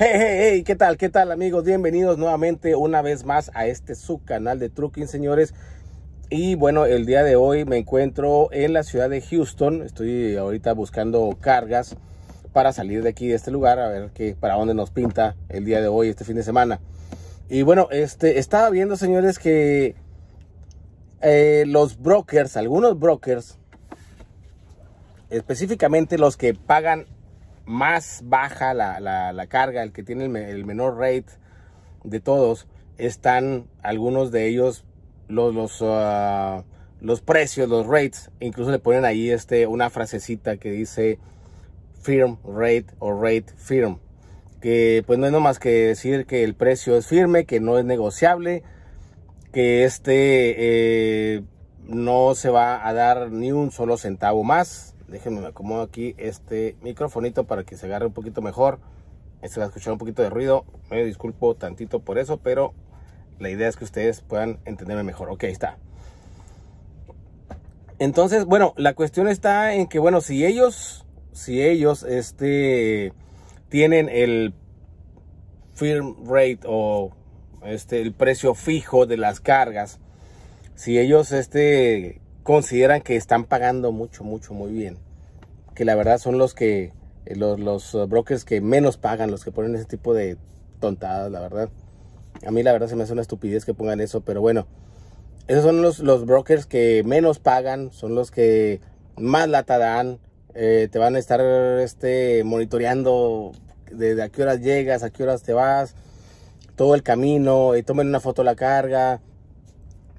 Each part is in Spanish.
Hey, hey, hey, ¿qué tal? ¿Qué tal amigos? Bienvenidos nuevamente una vez más a este canal de Trucking, señores. Y bueno, el día de hoy me encuentro en la ciudad de Houston. Estoy ahorita buscando cargas para salir de aquí, de este lugar, a ver qué, para dónde nos pinta el día de hoy, este fin de semana. Y bueno, este, estaba viendo, señores, que eh, los brokers, algunos brokers, específicamente los que pagan más baja la, carga, el que tiene el, menor rate de todos, están algunos de ellos los, los, ah, los precios, los rates. Incluso le ponen ahí este, una frasecita que dice firm rate o rate firm. Que pues no es más que decir que el precio es firme, que no es negociable, que este eh, no se va a dar ni un solo centavo más. Déjenme, me acomodo aquí este microfonito para que se agarre un poquito mejor. Se este va a escuchar un poquito de ruido. Me disculpo tantito por eso, pero la idea es que ustedes puedan entenderme mejor. Ok, está. Entonces, bueno, la cuestión está en que, bueno, si ellos, si ellos, este, tienen el firm rate o este, el precio fijo de las cargas, si ellos, este, consideran que están pagando mucho, mucho, muy bien. Que la verdad son los que, eh, los, los eh, brokers que menos pagan, los que ponen ese tipo de tontadas, la verdad. A mí la verdad se me hace una estupidez que pongan eso, pero bueno. Esos son los, los brokers que menos pagan, son los que más lata dan, eh, te van a estar este, monitoreando desde a qué horas llegas, a qué horas te vas, todo el camino, y tomen una foto la carga,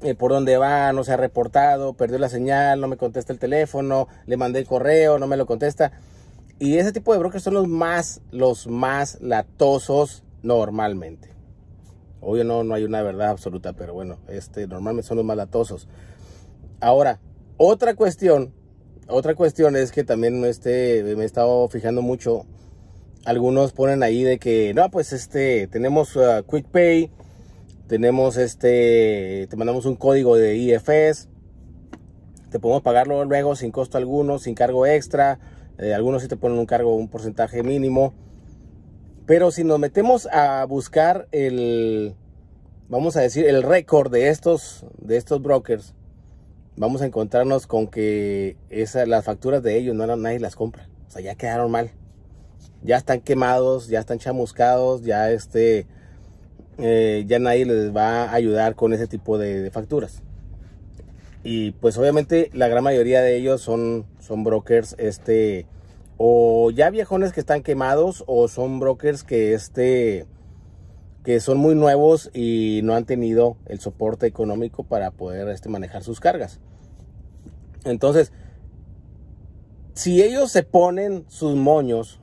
eh, por dónde va, no se ha reportado, perdió la señal, no me contesta el teléfono, le mandé el correo, no me lo contesta. Y ese tipo de brokers son los más, los más latosos normalmente. Obvio no, no hay una verdad absoluta, pero bueno, este, normalmente son los más latosos. Ahora, otra cuestión, otra cuestión es que también me este, he estado fijando mucho. Algunos ponen ahí de que, no, pues este, tenemos ah, QuickPay Quick Pay, tenemos este, te mandamos un código de IFS. Te podemos pagarlo luego sin costo alguno, sin cargo extra. Eh, algunos sí te ponen un cargo, un porcentaje mínimo. Pero si nos metemos a buscar el, vamos a decir, el récord de estos, de estos brokers, vamos a encontrarnos con que esas, las facturas de ellos no nadie las compra. O sea, ya quedaron mal. Ya están quemados, ya están chamuscados, ya este, eh, ya nadie les va a ayudar con ese tipo de, facturas. Y pues obviamente la gran mayoría de ellos son, son brokers este, o ya viejones que están quemados o son brokers que, este, que son muy nuevos y no han tenido el soporte económico para poder este, manejar sus cargas. Entonces, si ellos se ponen sus moños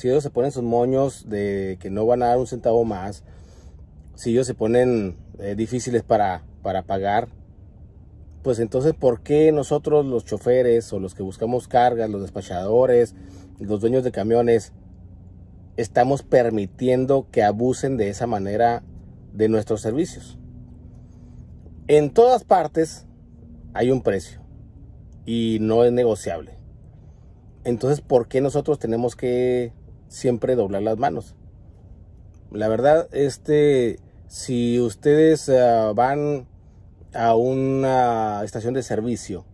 si ellos se ponen sus moños de que no van a dar un centavo más, si ellos se ponen eh, difíciles para, para pagar, pues entonces, ¿por qué nosotros los choferes o los que buscamos cargas, los despachadores, los dueños de camiones, estamos permitiendo que abusen de esa manera de nuestros servicios? En todas partes hay un precio y no es negociable. Entonces, ¿por qué nosotros tenemos que siempre doblar las manos. La verdad, este, si ustedes eh, van a una estación de servicio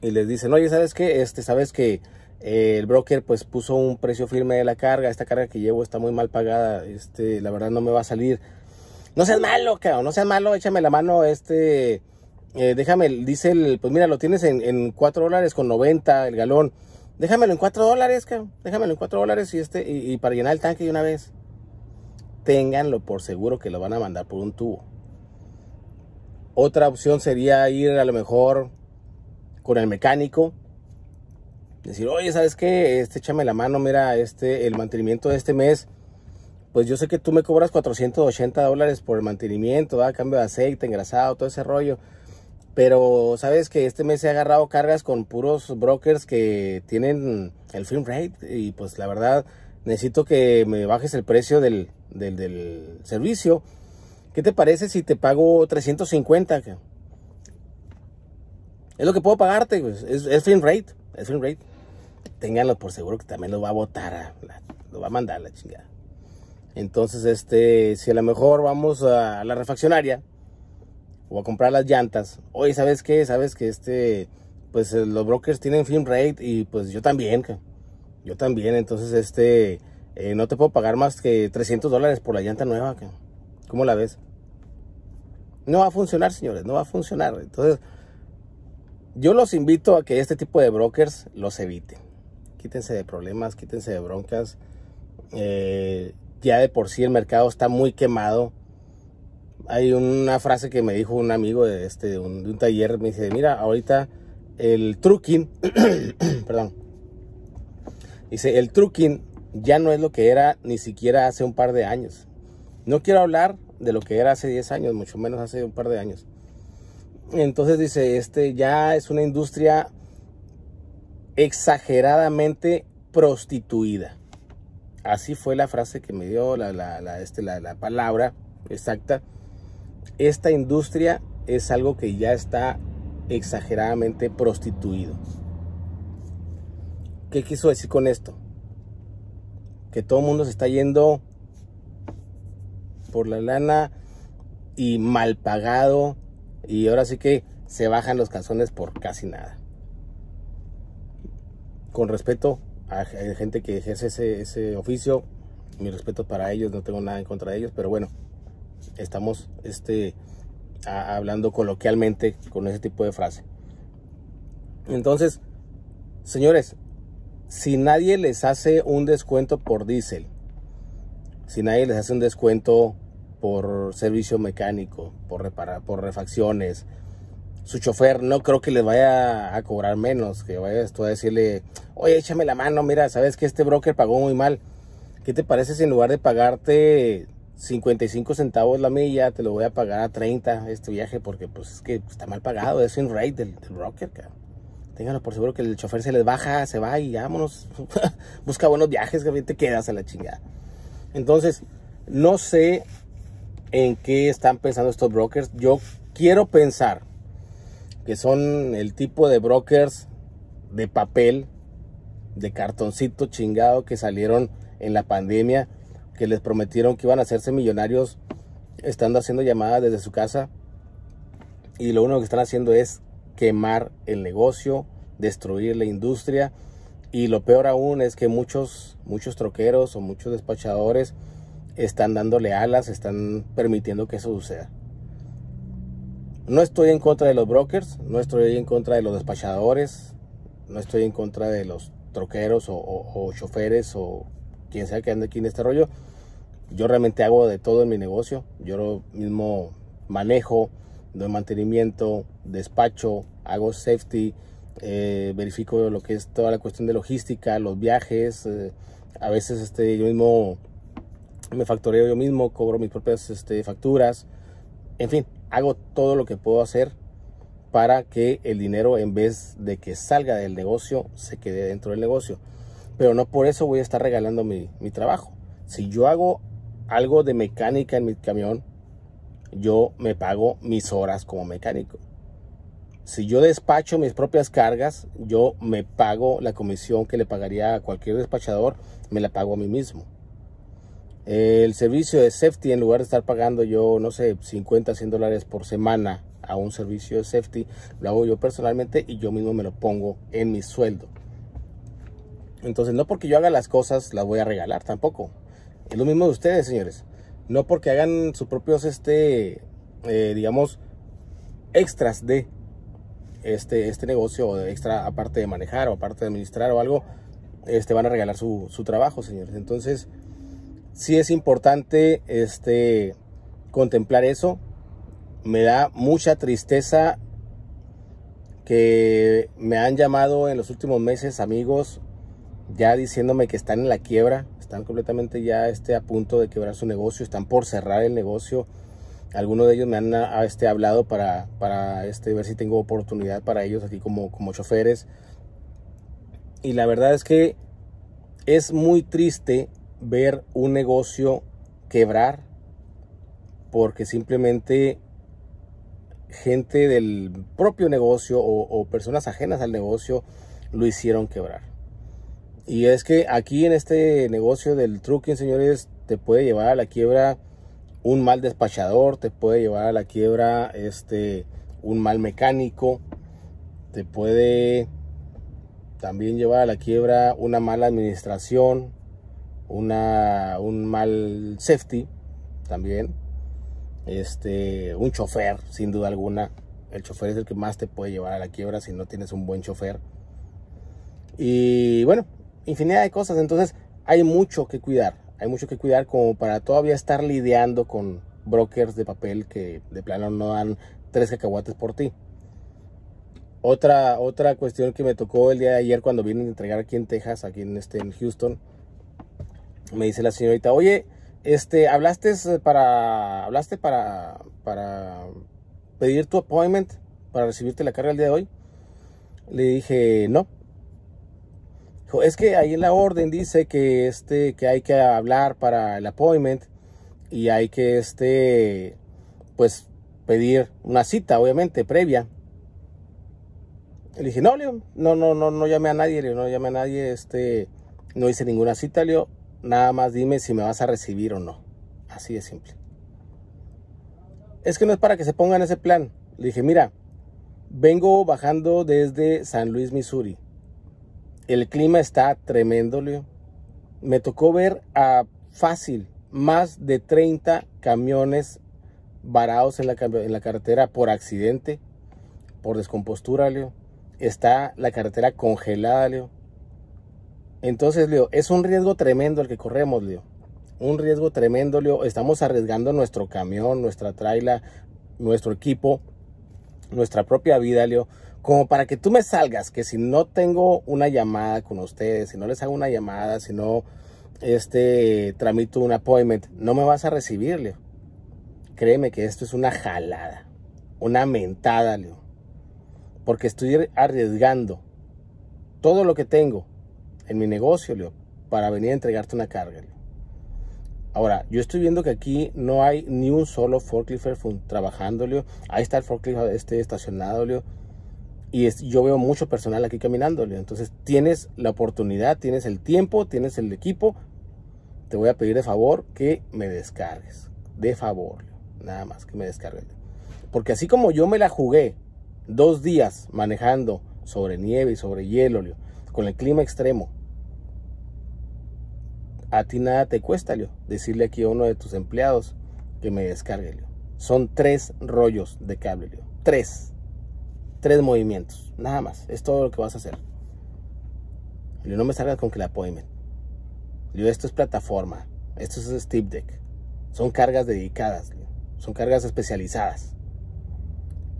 y les dicen, oye, ¿sabes qué? Este, ¿sabes que eh, El broker pues puso un precio firme de la carga, esta carga que llevo está muy mal pagada, este, la verdad no me va a salir. No seas malo, cabrón, no seas malo, échame la mano, este, eh, déjame, dice el, pues mira, lo tienes en, en 4 dólares con 90 el galón. Déjamelo en 4 dólares, cabrón. Déjamelo en 4 dólares y, este, y, para llenar el tanque de una vez. Ténganlo por seguro que lo van a mandar por un tubo. Otra opción sería ir a lo mejor con el mecánico. Decir, oye, ¿sabes qué? Este, échame la mano, mira, este, el mantenimiento de este mes. Pues yo sé que tú me cobras 480 dólares por el mantenimiento, cambio de aceite, engrasado, todo ese rollo. Pero sabes que este mes he agarrado cargas con puros brokers que tienen el film rate. Y pues la verdad, necesito que me bajes el precio del, servicio. ¿Qué te parece si te pago 350? Es lo que puedo pagarte, pues? es, film rate, es film rate. Ténganlo por seguro que también lo va a votar, lo va a mandar la chingada. Entonces, este, si a lo mejor vamos a la refaccionaria, o a comprar las llantas. Oye, ¿sabes qué? ¿Sabes que este, pues eh, los brokers tienen film rate y pues yo también, yo también, entonces este, eh, no te puedo pagar más que 300 dólares por la llanta nueva, ¿cómo la ves? No va a funcionar, señores, no va a funcionar. Entonces, yo los invito a que este tipo de brokers los eviten. Quítense de problemas, quítense de broncas. Eh, ya de por sí el mercado está muy quemado hay una frase que me dijo un amigo de, este, de un, taller, me dice, mira, ahorita el trucking, perdón, dice, el trucking ya no es lo que era ni siquiera hace un par de años. No quiero hablar de lo que era hace 10 años, mucho menos hace un par de años. Entonces dice, este ya es una industria exageradamente prostituida. Así fue la frase que me dio la, la, la este, palabra exacta esta industria es algo que ya está exageradamente prostituido. ¿Qué quiso decir con esto? Que todo el mundo se está yendo por la lana y mal pagado y ahora sí que se bajan los calzones por casi nada. Con respeto a gente que ejerce ese, ese oficio, mi respeto para ellos, no tengo nada en contra de ellos, pero bueno, estamos este, hablando coloquialmente con ese tipo de frase. Entonces, señores, si nadie les hace un descuento por diésel, si nadie les hace un descuento por servicio mecánico, por, reparar, por refacciones, su chofer no creo que les vaya a cobrar menos, que vaya esto a decirle, oye, échame la mano, mira, sabes que este broker pagó muy mal. ¿Qué te parece si en lugar de pagarte 55 centavos la milla, te lo voy a pagar a 30 este viaje porque pues es que está mal pagado, es un rate del, broker... rocker, Ténganlo por seguro que el chofer se les baja, se va y vámonos. Busca buenos viajes, que te quedas a la chingada. Entonces, no sé en qué están pensando estos brokers. Yo quiero pensar que son el tipo de brokers de papel, de cartoncito chingado que salieron en la pandemia que les prometieron que iban a hacerse millonarios estando haciendo llamadas desde su casa y lo único que están haciendo es quemar el negocio, destruir la industria y lo peor aún es que muchos muchos troqueros o muchos despachadores están dándole alas, están permitiendo que eso suceda. No estoy en contra de los brokers, no estoy en contra de los despachadores, no estoy en contra de los troqueros o, o choferes o quien sea que ande aquí en este rollo yo realmente hago de todo en mi negocio. Yo mismo manejo, doy mantenimiento, despacho, hago safety, eh, verifico lo que es toda la cuestión de logística, los viajes. Eh, a veces este, yo mismo me factoreo yo mismo, cobro mis propias este, facturas. En fin, hago todo lo que puedo hacer para que el dinero en vez de que salga del negocio, se quede dentro del negocio. Pero no por eso voy a estar regalando mi, mi trabajo. Si yo hago algo de mecánica en mi camión, yo me pago mis horas como mecánico. Si yo despacho mis propias cargas, yo me pago la comisión que le pagaría a cualquier despachador, me la pago a mí mismo. El servicio de safety, en lugar de estar pagando yo, no sé, 50, 100 dólares por semana a un servicio de safety, lo hago yo personalmente y yo mismo me lo pongo en mi sueldo. Entonces, no porque yo haga las cosas, las voy a regalar tampoco. Es lo mismo de ustedes, señores. No porque hagan sus propios, este, eh, digamos, extras de este, este negocio, extra aparte de manejar o aparte de administrar o algo, este, van a regalar su, trabajo, señores. Entonces, sí es importante este, contemplar eso. Me da mucha tristeza que me han llamado en los últimos meses amigos ya diciéndome que están en la quiebra están completamente ya este, a punto de quebrar su negocio, están por cerrar el negocio. Algunos de ellos me han ah, este, hablado para, para este, ver si tengo oportunidad para ellos aquí como, como choferes. Y la verdad es que es muy triste ver un negocio quebrar porque simplemente gente del propio negocio o personas ajenas al negocio lo hicieron quebrar. Y es que aquí en este negocio del trucking, señores, te puede llevar a la quiebra un mal despachador, te puede llevar a la quiebra este, un mal mecánico, te puede también llevar a la quiebra una mala administración, una, un mal safety también, este, un chofer, sin duda alguna. El chofer es el que más te puede llevar a la quiebra si no tienes un buen chofer. Y bueno, infinidad de cosas. Entonces hay mucho que cuidar. Hay mucho que cuidar como para todavía estar lidiando con brokers de papel que de plano no dan tres cacahuates por ti. Otra, otra cuestión que me tocó el día de ayer cuando vine a entregar aquí en Texas, aquí en, este, en Houston, me dice la señorita, oye, este, hablaste eh, para, hablaste para, para pedir tu appointment, para recibirte la carga el día de hoy. Le dije, no, Dijo, es que ahí en la orden dice que, este, que hay que hablar para el appointment y hay que, este, pues, pedir una cita, obviamente, previa. Le dije, no, Leo, no, no, no, no a nadie, Leo, no llame a nadie, este, no hice ninguna cita, Leo, nada más dime si me vas a recibir o no. Así de simple. Es que no es para que se pongan ese plan. Le dije, mira, vengo bajando desde San Luis, Missouri. El clima está tremendo, Leo. Me tocó ver a fácil más de 30 camiones varados en la, en la carretera por accidente, por descompostura, Leo. Está la carretera congelada, Leo. Entonces, Leo, es un riesgo tremendo el que corremos, Leo. Un riesgo tremendo, Leo. Estamos arriesgando nuestro camión, nuestra traila, nuestro equipo, nuestra propia vida, Leo como para que tú me salgas, que si no tengo una llamada con ustedes, si no les hago una llamada, si no este, tramito un appointment, no me vas a recibir, Leo. Créeme que esto es una jalada, una mentada, Leo. Porque estoy arriesgando todo lo que tengo en mi negocio, Leo, para venir a entregarte una carga, Leo. Ahora, yo estoy viendo que aquí no hay ni un solo forklifer trabajando, Leo. Ahí está el forklift este, estacionado, Leo y yo veo mucho personal aquí Leo. Entonces tienes la oportunidad, tienes el tiempo, tienes el equipo. Te voy a pedir de favor que me descargues. De favor, nada más que me descargues. Porque así como yo me la jugué dos días manejando sobre nieve y sobre hielo, Leo, con el clima extremo, a ti nada te cuesta, Leo, decirle aquí a uno de tus empleados que me descargue, Leo. Son tres rollos de cable, Leo. Tres tres movimientos, nada más, es todo lo que vas a hacer. yo no me salgas con que la appointment. Yo, esto es plataforma, esto es Steep Deck. Son cargas dedicadas, son cargas especializadas.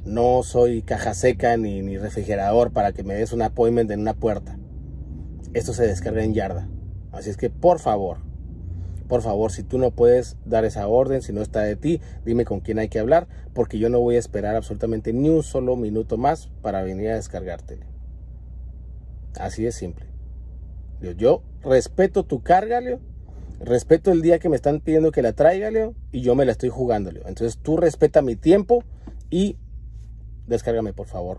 No soy caja seca ni, ni refrigerador para que me des un appointment en una puerta. Esto se descarga en yarda. Así es que por favor, por favor, si tú no puedes dar esa orden, si no está de ti, dime con quién hay que hablar, porque yo no voy a esperar absolutamente ni un solo minuto más para venir a descargarte Así de simple. Yo, yo respeto tu carga, Leo. Respeto el día que me están pidiendo que la traiga, Leo, y yo me la estoy jugando, Leo. Entonces tú respeta mi tiempo y descárgame, por favor,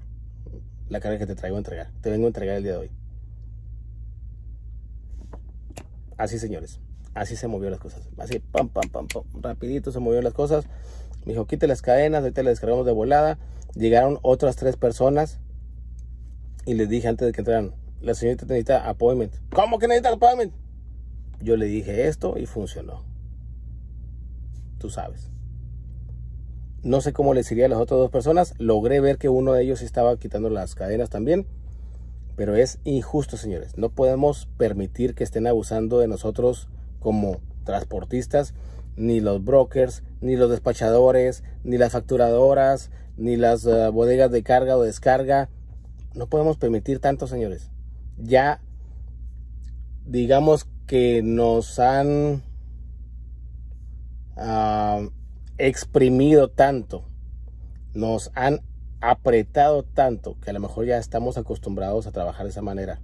la carga que te traigo a entregar. Te vengo a entregar el día de hoy. Así, señores así se movió las cosas. Así, pam, pam, pam, pam. Rapidito se movió las cosas. Me dijo, quite las cadenas, ahorita las descargamos de volada. Llegaron otras tres personas. Y les dije antes de que entraran, la señorita necesita appointment. ¿Cómo que necesita appointment? Yo le dije esto y funcionó. Tú sabes. No sé cómo les iría a las otras dos personas. Logré ver que uno de ellos estaba quitando las cadenas también. Pero es injusto, señores. No podemos permitir que estén abusando de nosotros como transportistas, ni los brokers, ni los despachadores, ni las facturadoras, ni las eh, bodegas de carga o descarga. No podemos permitir tanto, señores. Ya digamos que nos han ah, exprimido tanto, nos han apretado tanto, que a lo mejor ya estamos acostumbrados a trabajar de esa manera.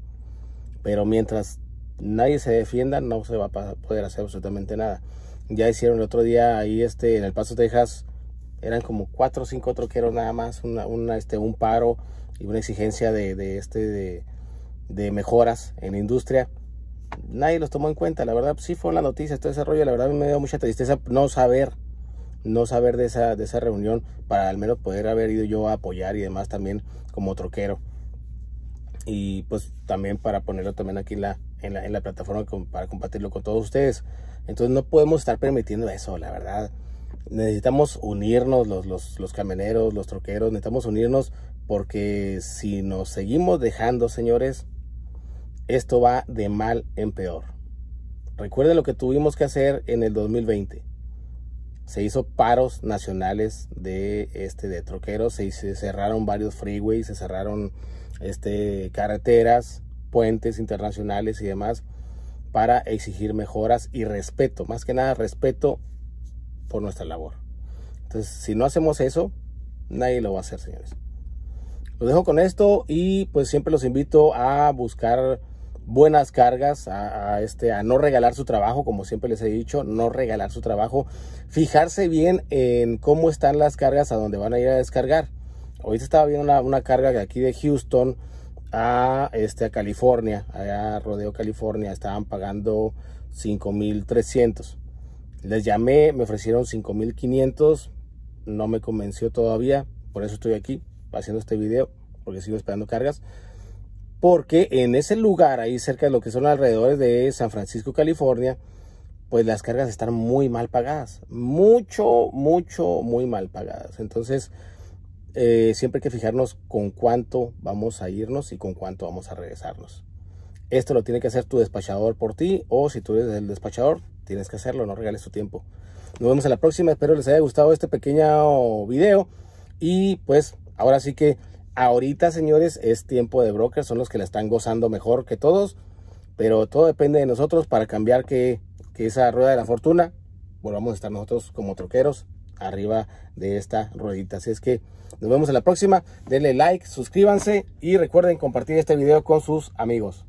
Pero mientras nadie se defienda, no se va a poder hacer absolutamente nada. Ya hicieron el otro día ahí este, en El Paso, Texas, eran como cuatro o cinco troqueros nada más, una, este, un paro y una exigencia de, este, de, mejoras en la industria. Nadie los tomó en cuenta, la verdad sí fue la noticia, todo ese rollo, la verdad me dio mucha tristeza no saber, no saber de esa, de esa reunión para al menos poder haber ido yo a apoyar y demás también como troquero. Y pues también para ponerlo también aquí en la, en la, plataforma para compartirlo con todos ustedes. Entonces no podemos estar permitiendo eso, la verdad. Necesitamos unirnos los, los, los camioneros, los troqueros, necesitamos unirnos porque si nos seguimos dejando, señores, esto va de mal en peor. Recuerden lo que tuvimos que hacer en el 2020. Se hizo paros nacionales de, este, de troqueros, se, se cerraron varios freeways, se cerraron este, carreteras, puentes internacionales y demás para exigir mejoras y respeto, más que nada respeto por nuestra labor. Entonces, si no hacemos eso, nadie lo va a hacer, señores. Lo dejo con esto y pues siempre los invito a buscar buenas cargas, a, este, a no regalar su trabajo, como siempre les he dicho, no regalar su trabajo, fijarse bien en cómo están las cargas a donde van a ir a descargar. Hoy estaba viendo una, una carga de aquí de Houston a, este, a California, allá a Rodeo, California, estaban pagando 5.300. Les llamé, me ofrecieron 5.500, no me convenció todavía, por eso estoy aquí haciendo este video, porque sigo esperando cargas. Porque en ese lugar, ahí cerca de lo que son alrededores de San Francisco, California, pues las cargas están muy mal pagadas. Mucho, mucho, muy mal pagadas. Entonces, eh, siempre hay que fijarnos con cuánto vamos a irnos y con cuánto vamos a regresarnos. Esto lo tiene que hacer tu despachador por ti o si tú eres el despachador, tienes que hacerlo, no regales tu tiempo. Nos vemos en la próxima, espero les haya gustado este pequeño video y pues ahora sí que ahorita señores es tiempo de brokers, son los que la están gozando mejor que todos, pero todo depende de nosotros para cambiar que, que esa rueda de la fortuna volvamos a estar nosotros como troqueros arriba de esta ruedita. Así es que nos vemos en la próxima. Denle like, suscríbanse y recuerden compartir este video con sus amigos.